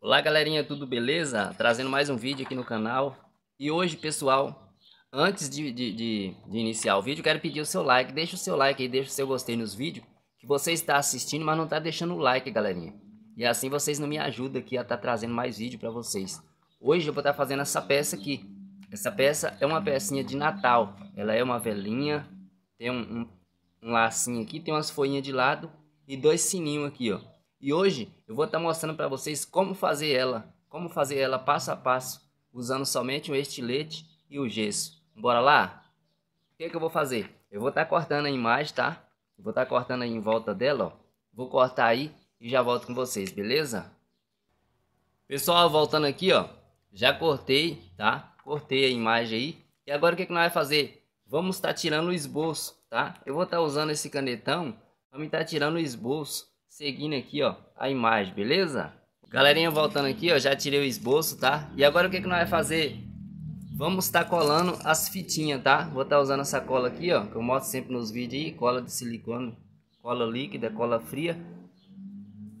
Olá galerinha, tudo beleza? Trazendo mais um vídeo aqui no canal E hoje pessoal, antes de, de, de, de iniciar o vídeo Quero pedir o seu like, deixa o seu like aí, deixa o seu gostei nos vídeos Que você está assistindo, mas não está deixando o like galerinha E assim vocês não me ajudam aqui a estar tá trazendo mais vídeo para vocês Hoje eu vou estar tá fazendo essa peça aqui Essa peça é uma pecinha de Natal Ela é uma velinha, tem um, um, um lacinho aqui, tem umas folhinhas de lado E dois sininhos aqui ó e hoje eu vou estar tá mostrando para vocês como fazer ela, como fazer ela passo a passo, usando somente o estilete e o gesso. Bora lá? O que, é que eu vou fazer? Eu vou estar tá cortando a imagem, tá? vou estar tá cortando aí em volta dela, ó. Vou cortar aí e já volto com vocês, beleza? Pessoal, voltando aqui, ó. Já cortei, tá? Cortei a imagem aí. E agora o que, é que nós vamos fazer? Vamos estar tirando o esboço, tá? Eu vou estar usando esse canetão para me estar tirando o esboço seguindo aqui, ó, a imagem, beleza? Galerinha, voltando aqui, ó, já tirei o esboço, tá? E agora o que, é que nós vai fazer? Vamos estar tá colando as fitinhas, tá? Vou estar tá usando essa cola aqui, ó, que eu mostro sempre nos vídeos aí, cola de silicone, cola líquida, cola fria.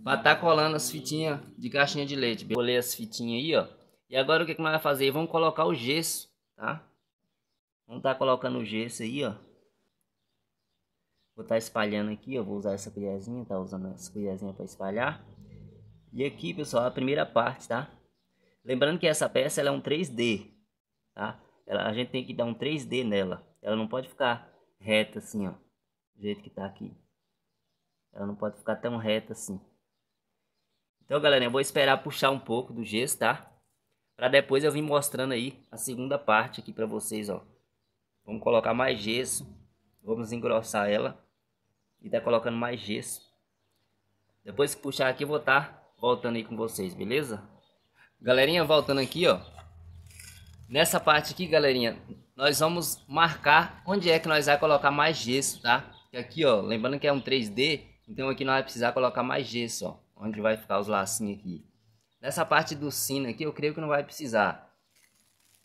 para estar tá colando as fitinhas de caixinha de leite. Colei as fitinhas aí, ó. E agora o que, é que nós vai fazer? Vamos colocar o gesso, tá? Vamos estar tá colocando o gesso aí, ó. Vou estar tá espalhando aqui, eu vou usar essa colherzinha, tá usando essa colherzinha para espalhar. E aqui, pessoal, a primeira parte, tá? Lembrando que essa peça ela é um 3D, tá? Ela, a gente tem que dar um 3D nela. Ela não pode ficar reta assim, ó. Do jeito que tá aqui. Ela não pode ficar tão reta assim. Então, galera, eu vou esperar puxar um pouco do gesso, tá? Pra depois eu vim mostrando aí a segunda parte aqui pra vocês, ó. Vamos colocar mais gesso. Vamos engrossar ela e tá colocando mais gesso. Depois que puxar aqui, vou estar tá voltando aí com vocês, beleza? Galerinha, voltando aqui, ó. Nessa parte aqui, galerinha, nós vamos marcar onde é que nós vai colocar mais gesso, tá? aqui, ó, lembrando que é um 3D, então aqui nós vai precisar colocar mais gesso, ó. Onde vai ficar os lacinhos aqui. Nessa parte do sino aqui, eu creio que não vai precisar.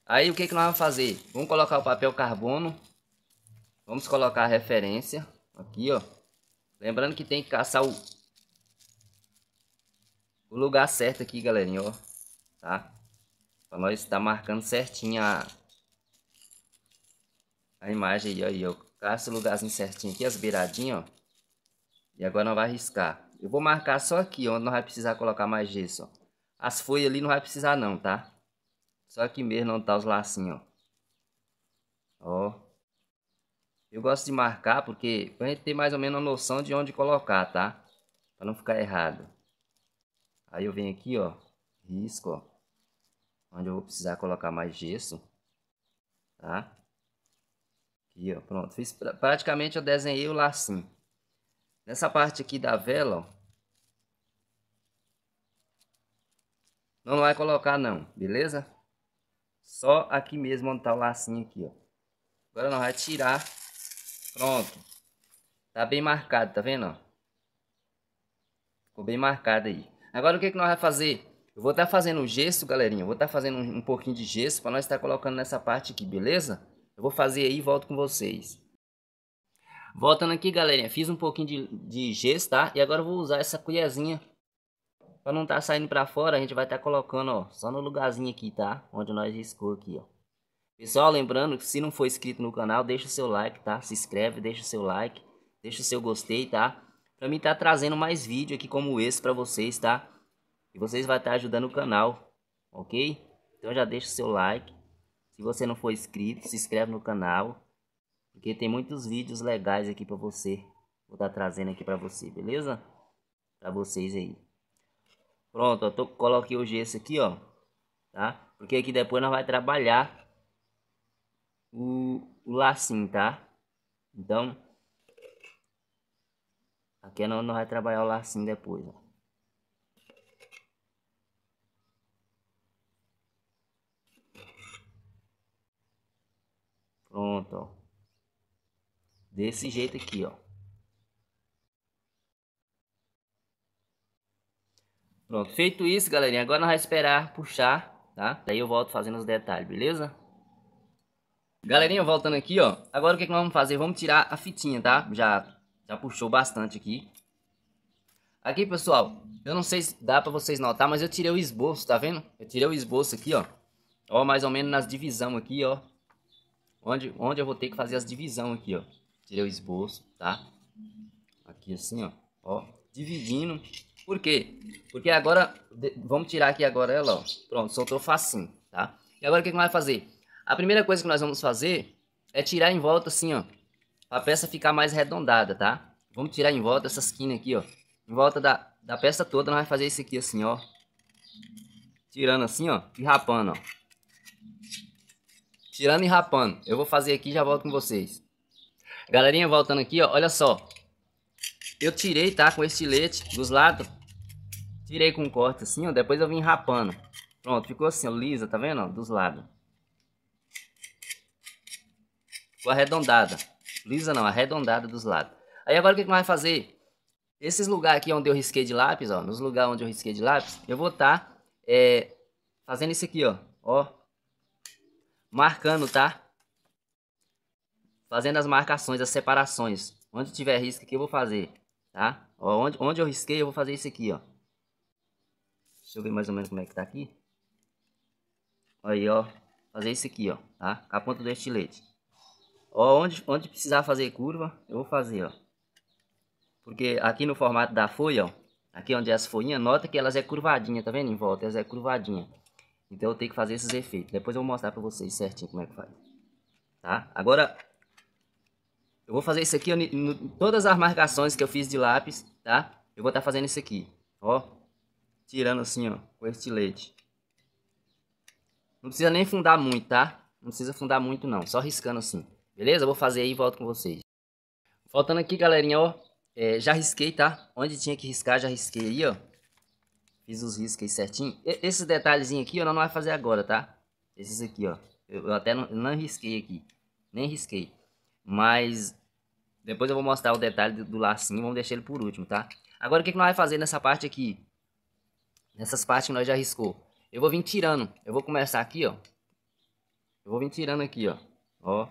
Aí, o que, que nós vamos fazer? Vamos colocar o papel carbono. Vamos colocar a referência. Aqui, ó. Lembrando que tem que caçar o, o lugar certo aqui, galerinha, ó. Tá? Pra nós estar tá marcando certinho a, a imagem aí, ó. Aí, o lugarzinho certinho aqui, as beiradinhas, ó. E agora não vai riscar. Eu vou marcar só aqui, onde não vai precisar colocar mais gesso, ó. As folhas ali não vai precisar não, tá? Só aqui mesmo onde tá os lacinhos, ó. Ó. Eu gosto de marcar porque a gente ter mais ou menos a noção de onde colocar, tá? Pra não ficar errado. Aí eu venho aqui, ó, risco, ó, onde eu vou precisar colocar mais gesso, tá? Aqui, ó, pronto. Fiz praticamente eu desenhei o lacinho. Nessa parte aqui da vela, ó, não vai colocar não, beleza? Só aqui mesmo onde tá o lacinho aqui, ó. Agora nós vamos tirar Pronto. Tá bem marcado, tá vendo? Ficou bem marcado aí. Agora o que, é que nós vamos fazer? Eu vou estar tá fazendo o gesso, galerinha. Eu vou estar tá fazendo um, um, pouquinho de gesso para nós estar tá colocando nessa parte aqui, beleza? Eu vou fazer aí e volto com vocês. Voltando aqui, galerinha. Fiz um pouquinho de, de gesso, tá? E agora eu vou usar essa colherzinha. Para não estar tá saindo para fora, a gente vai estar tá colocando, ó, só no lugarzinho aqui, tá? Onde nós riscou aqui, ó. Pessoal, lembrando que se não for inscrito no canal, deixa o seu like, tá? Se inscreve, deixa o seu like, deixa o seu gostei, tá? Pra mim tá trazendo mais vídeo aqui como esse pra vocês, tá? E vocês vai estar tá ajudando o canal, ok? Então já deixa o seu like. Se você não for inscrito, se inscreve no canal. Porque tem muitos vídeos legais aqui pra você. Vou estar tá trazendo aqui pra você, beleza? Pra vocês aí. Pronto, eu tô, coloquei o gesso aqui, ó. Tá? Porque aqui depois nós vai trabalhar o lacinho, tá? Então, aqui é nós vai trabalhar o lacinho depois, ó. Pronto, ó. Desse jeito aqui, ó. Pronto, feito isso, galerinha, agora nós vamos esperar puxar, tá? Daí eu volto fazendo os detalhes, beleza? Galerinha, voltando aqui, ó. Agora o que, que nós vamos fazer? Vamos tirar a fitinha, tá? Já, já puxou bastante aqui. Aqui, pessoal, eu não sei se dá pra vocês notar, mas eu tirei o esboço, tá vendo? Eu tirei o esboço aqui, ó. Ó, mais ou menos nas divisão aqui, ó. Onde, onde eu vou ter que fazer as divisão aqui, ó. Tirei o esboço, tá? Aqui assim, ó. Ó, dividindo. Por quê? Porque agora, de, vamos tirar aqui agora ela, ó. Pronto, soltou facinho, tá? E agora o que, que nós vamos fazer? A primeira coisa que nós vamos fazer é tirar em volta assim, ó. A peça ficar mais arredondada, tá? Vamos tirar em volta essa esquina aqui, ó. Em volta da, da peça toda, nós vamos fazer isso aqui assim, ó. Tirando assim, ó. E rapando, ó. Tirando e rapando. Eu vou fazer aqui e já volto com vocês. Galerinha, voltando aqui, ó. Olha só. Eu tirei, tá? Com estilete dos lados. Tirei com um corte assim, ó. Depois eu vim rapando. Pronto, ficou assim, ó, lisa, tá vendo? Ó, dos lados ou arredondada. Lisa não, arredondada dos lados. Aí agora o que, que nós vamos fazer? Esses lugares aqui onde eu risquei de lápis, ó, nos lugares onde eu risquei de lápis, eu vou estar tá, é, fazendo isso aqui, ó, ó, marcando, tá? Fazendo as marcações, as separações. Onde tiver risco aqui eu vou fazer, tá? Ó, onde, onde eu risquei eu vou fazer isso aqui, ó. Deixa eu ver mais ou menos como é que tá aqui. Aí, ó, fazer isso aqui, ó, tá? Com a ponta do estilete. Ó, onde, onde precisar fazer curva, eu vou fazer, ó. Porque aqui no formato da folha, ó, aqui onde é as folhinhas, nota que elas é curvadinha, tá vendo? Em volta, elas é curvadinha. Então eu tenho que fazer esses efeitos. Depois eu vou mostrar pra vocês certinho como é que faz. Tá? Agora, eu vou fazer isso aqui, ó, todas as marcações que eu fiz de lápis, tá? Eu vou estar tá fazendo isso aqui, ó. Tirando assim, ó, com estilete. Não precisa nem fundar muito, tá? Não precisa fundar muito não, só riscando assim. Beleza? vou fazer aí e volto com vocês. Voltando aqui, galerinha, ó. É, já risquei, tá? Onde tinha que riscar, já risquei aí, ó. Fiz os riscos aí certinho. E, esses detalhezinhos aqui, ó, não vai fazer agora, tá? Esses aqui, ó. Eu, eu até não, não, risquei aqui. Nem risquei. Mas depois eu vou mostrar o detalhe do, do lacinho. Vamos deixar ele por último, tá? Agora o que, que nós vamos fazer nessa parte aqui? Nessas partes que nós já riscou. Eu vou vir tirando. Eu vou começar aqui, ó. Eu vou vir tirando aqui, ó. Ó.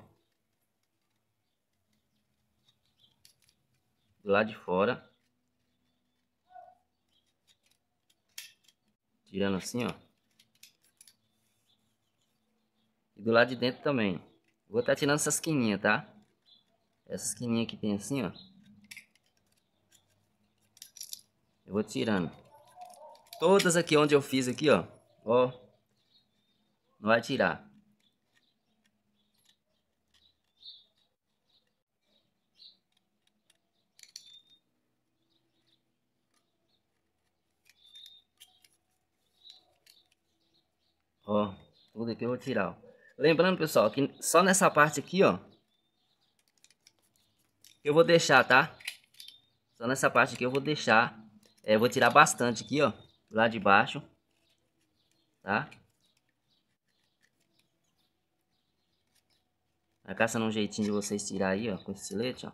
do lado de fora. Tirando assim, ó. E do lado de dentro também. Vou estar tá tirando essas quininhas, tá? Essas quininhas que tem assim, ó. Eu vou tirando. Todas aqui onde eu fiz aqui, ó. Ó. Não vai tirar. Ó, tudo aqui eu vou tirar, ó. Lembrando, pessoal, que só nessa parte aqui, ó. Eu vou deixar, tá? Só nessa parte aqui eu vou deixar. É, vou tirar bastante aqui, ó. Lá de baixo. Tá? A caça um jeitinho de vocês tirar aí, ó. Com esse estilete, ó.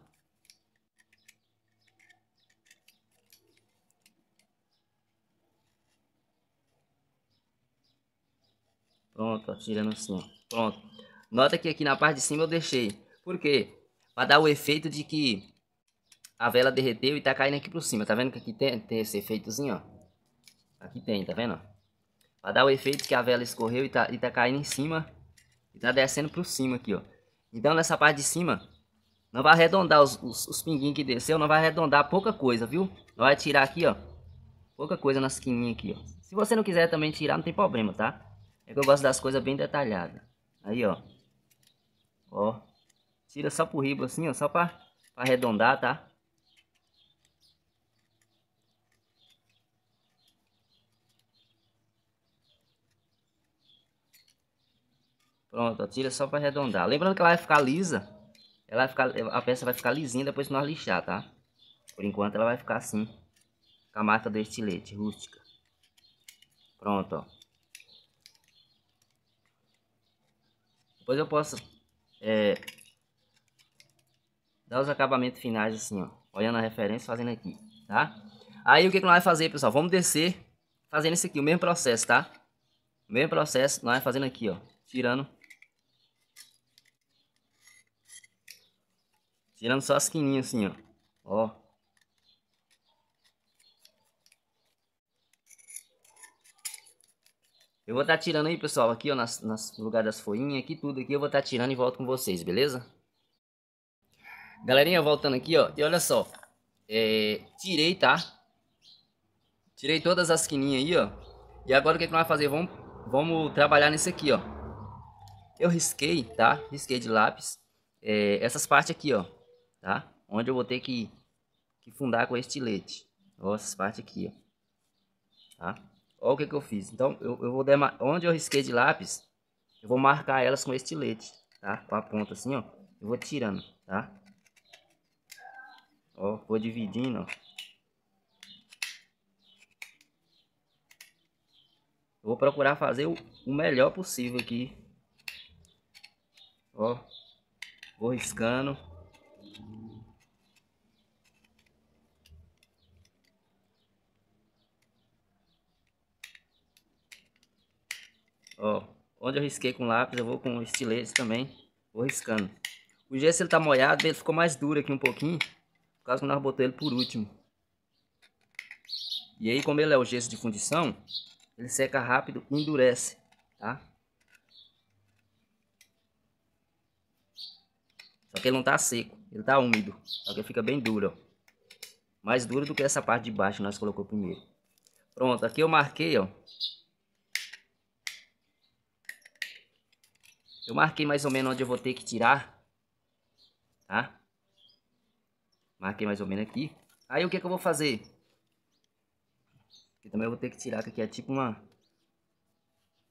Pronto, ó, assim, ó. Pronto. Nota que aqui na parte de cima eu deixei. Por quê? Pra dar o efeito de que a vela derreteu e tá caindo aqui por cima. Tá vendo que aqui tem, tem esse efeitozinho, ó. Aqui tem, tá vendo? Pra dar o efeito que a vela escorreu e tá, e tá caindo em cima. E tá descendo por cima aqui, ó. Então nessa parte de cima, não vai arredondar os, os, os pinguinhos que desceu. Não vai arredondar pouca coisa, viu? Vai tirar aqui, ó. Pouca coisa nas quininhas aqui, ó. Se você não quiser também tirar, não tem problema, tá? É que eu gosto das coisas bem detalhadas. Aí, ó. Ó. Tira só pro riba assim, ó. Só pra, pra arredondar, tá? Pronto, ó, tira só para arredondar. Lembrando que ela vai ficar lisa. Ela vai ficar, a peça vai ficar lisinha depois que nós lixar, tá? Por enquanto ela vai ficar assim. Com a marca do estilete, rústica. Pronto, ó. Depois eu posso é, dar os acabamentos finais assim, ó. Olhando a referência, fazendo aqui, tá? Aí o que, que nós vamos fazer, pessoal? Vamos descer fazendo isso aqui, o mesmo processo, tá? O mesmo processo, nós vamos fazendo aqui, ó. Tirando. Tirando só as quininhas assim, ó. Ó. Eu vou estar tá tirando aí, pessoal, aqui ó, nas, nas, no lugar das folhinhas, aqui tudo aqui, eu vou estar tá tirando e volto com vocês, beleza? Galerinha, voltando aqui, ó, e olha só, é, tirei, tá? Tirei todas as quininhas aí, ó, e agora o que, é que nós vamos fazer? Vamos, vamos trabalhar nesse aqui, ó. Eu risquei, tá? Risquei de lápis é, essas partes aqui, ó, tá? Onde eu vou ter que, que fundar com estilete, ó, essas partes aqui, ó, tá? Olha o que, que eu fiz. Então, eu, eu vou onde eu risquei de lápis, eu vou marcar elas com estilete, tá? Com a ponta assim, ó. Eu vou tirando, tá? Ó, vou dividindo, ó. Eu vou procurar fazer o, o melhor possível aqui. Ó. Vou riscando. Ó, onde eu risquei com lápis, eu vou com estilete também. Vou riscando. O gesso ele tá molhado, ele ficou mais duro aqui um pouquinho. Por causa que nós botamos ele por último. E aí, como ele é o gesso de fundição, ele seca rápido e endurece, tá? Só que ele não tá seco, ele tá úmido. Só que ele fica bem duro, ó. Mais duro do que essa parte de baixo que nós colocamos primeiro. Pronto, aqui eu marquei, ó. Eu marquei mais ou menos onde eu vou ter que tirar. Tá? Marquei mais ou menos aqui. Aí o que, é que eu vou fazer? Aqui também eu vou ter que tirar, que aqui é tipo uma...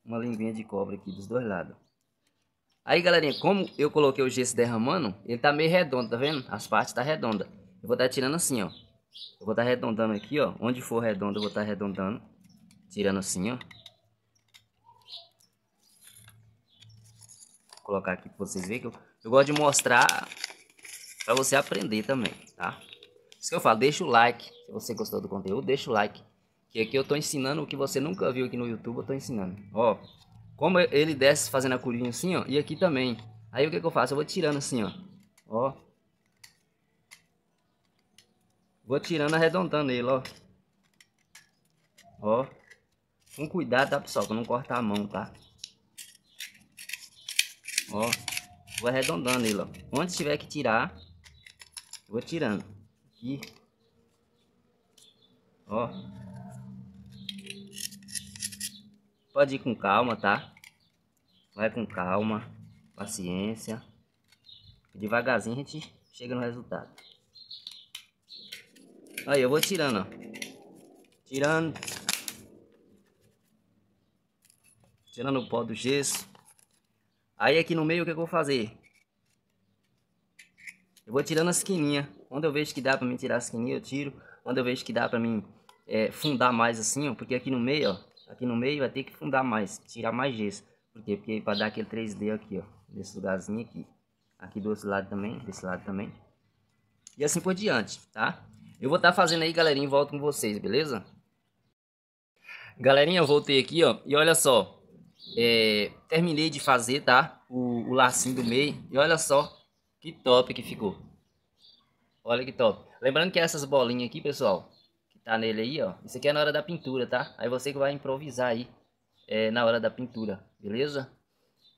Uma linguinha de cobre aqui dos dois lados. Aí, galerinha, como eu coloquei o gesso derramando, ele tá meio redondo, tá vendo? As partes tá redonda. Eu vou estar tá tirando assim, ó. Eu vou estar tá arredondando aqui, ó. Onde for redondo, eu vou estar tá arredondando. Tirando assim, ó. colocar aqui para vocês verem. Que eu, eu gosto de mostrar para você aprender também, tá? Isso que eu falo, deixa o like. Se você gostou do conteúdo, deixa o like. Que aqui eu tô ensinando o que você nunca viu aqui no YouTube, eu tô ensinando. Ó, como ele desce fazendo a curvinha assim, ó. E aqui também. Aí o que, que eu faço? Eu vou tirando assim, ó. Ó. Vou tirando, arredondando ele, ó. Ó. Com cuidado, tá, pessoal? Pra não cortar a mão, tá? Ó, vou arredondando ele, ó. Onde tiver que tirar, vou tirando. Aqui. Ó. Pode ir com calma, tá? Vai com calma, paciência. Devagarzinho a gente chega no resultado. Aí, eu vou tirando, ó. Tirando. Tirando o pó do gesso. Aí aqui no meio o que, é que eu vou fazer? Eu vou tirando as quininhas. Quando eu vejo que dá pra mim tirar as quininhas, eu tiro. Quando eu vejo que dá pra mim é, fundar mais assim, ó. Porque aqui no meio, ó. Aqui no meio vai ter que fundar mais. Tirar mais gesso. Por quê? Porque pra dar aquele 3D aqui, ó. Nesse lugarzinho aqui. Aqui do outro lado também. Desse lado também. E assim por diante, tá? Eu vou estar tá fazendo aí, galerinha. Volto com vocês, beleza? Galerinha, eu voltei aqui, ó. E olha só. É, terminei de fazer, tá? O, o lacinho do meio. E olha só que top que ficou. Olha que top. Lembrando que essas bolinhas aqui, pessoal, que tá nele aí, ó. Isso aqui é na hora da pintura, tá? Aí você que vai improvisar aí é, na hora da pintura, beleza?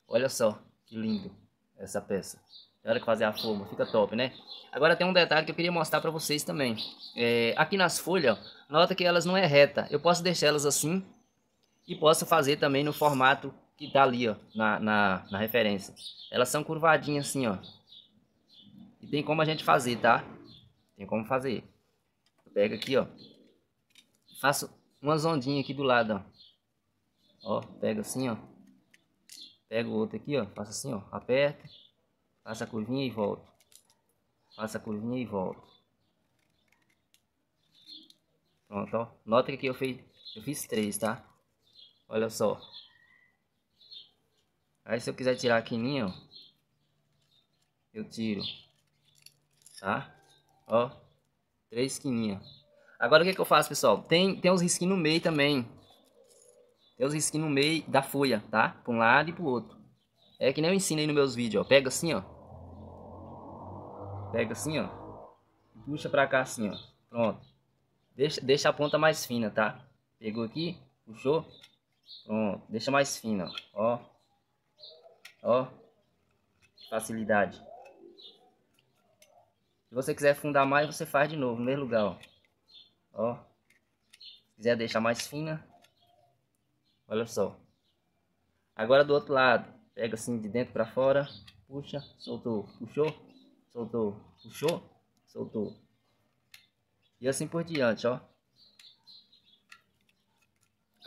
Olha só que lindo essa peça. Na hora que fazer a forma, fica top, né? Agora tem um detalhe que eu queria mostrar pra vocês também. É, aqui nas folhas, nota que elas não é reta. Eu posso deixar elas assim e possa fazer também no formato que tá ali, ó, na, na, na referência. Elas são curvadinhas assim, ó. E tem como a gente fazer, tá? Tem como fazer. Pega aqui, ó. Faço umas ondinhas aqui do lado, ó. Ó, pega assim, ó. Pega o outro aqui, ó. Faço assim, ó. Aperta. Faço a curvinha e volto. Faço a curvinha e volto. Pronto, ó. Nota que aqui eu fiz, eu fiz três, tá? Olha só. Aí se eu quiser tirar aqui em mim, ó. Eu tiro. Tá? Ó. Três quininhas. Agora o que, que eu faço, pessoal? Tem, tem uns risquinhos no meio também. Tem uns risquinhos no meio da folha, tá? Pra um lado e pro outro. É que nem eu ensino aí nos meus vídeos, ó. Pega assim, ó. Pega assim, ó. Puxa pra cá assim, ó. Pronto. Deixa, deixa a ponta mais fina, tá? Pegou aqui, puxou. Pronto, deixa mais fina, ó. Ó. Facilidade. Se você quiser fundar mais, você faz de novo, no mesmo lugar, ó. ó. Se quiser deixar mais fina, olha só. Agora do outro lado, pega assim de dentro para fora, puxa, soltou, puxou, soltou, puxou, soltou. E assim por diante, ó.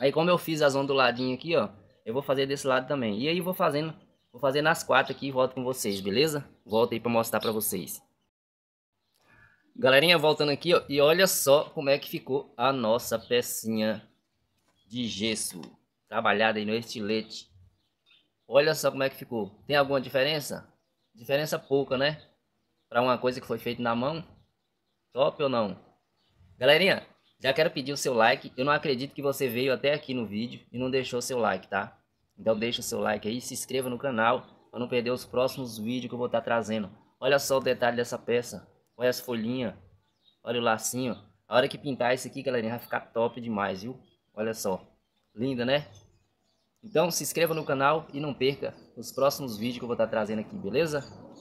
Aí como eu fiz as onduladinhas aqui, ó, eu vou fazer desse lado também. E aí vou fazendo, vou fazendo as quatro aqui e volto com vocês, beleza? Volto aí para mostrar para vocês. Galerinha, voltando aqui, ó, e olha só como é que ficou a nossa pecinha de gesso. Trabalhada aí no estilete. Olha só como é que ficou. Tem alguma diferença? Diferença pouca, né? Para uma coisa que foi feita na mão. Top ou não? Galerinha, já quero pedir o seu like. Eu não acredito que você veio até aqui no vídeo e não deixou seu like, tá? Então deixa o seu like aí, se inscreva no canal para não perder os próximos vídeos que eu vou estar tá trazendo. Olha só o detalhe dessa peça. Olha as folhinhas. Olha o lacinho. A hora que pintar isso aqui, galerinha, vai ficar top demais, viu? Olha só. Linda, né? Então se inscreva no canal e não perca os próximos vídeos que eu vou estar tá trazendo aqui, beleza?